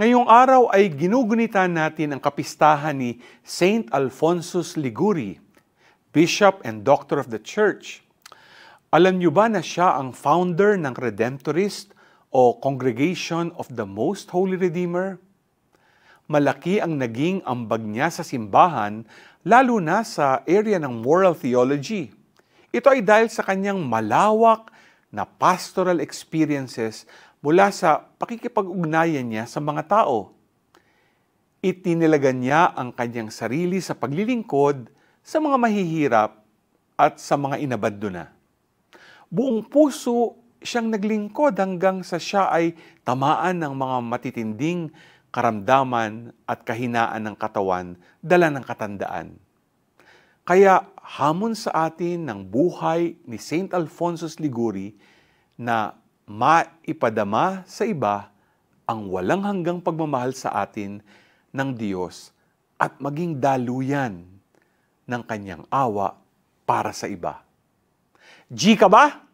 Ngayong araw ay ginugunita natin ang kapistahan ni Saint Alphonsus Liguri, Bishop and Doctor of the Church. Alam niyo ba na siya ang founder ng Redemptorist o Congregation of the Most Holy Redeemer? Malaki ang naging ambag niya sa simbahan, lalo na sa area ng moral theology. Ito ay dahil sa kanyang malawak na pastoral experiences mula sa pakikipag-ugnayan niya sa mga tao. Itinalaga niya ang kanyang sarili sa paglilingkod sa mga mahihirap at sa mga inabado na. Buong puso siyang naglingkod hanggang sa siya ay tamaan ng mga matitinding karamdaman at kahinaan ng katawan dala ng katandaan. Kaya hamon sa atin ng buhay ni St. Alphonsus Liguri na maipadama sa iba ang walang hanggang pagmamahal sa atin ng Diyos at maging daluyan ng kanyang awa para sa iba. G ka ba?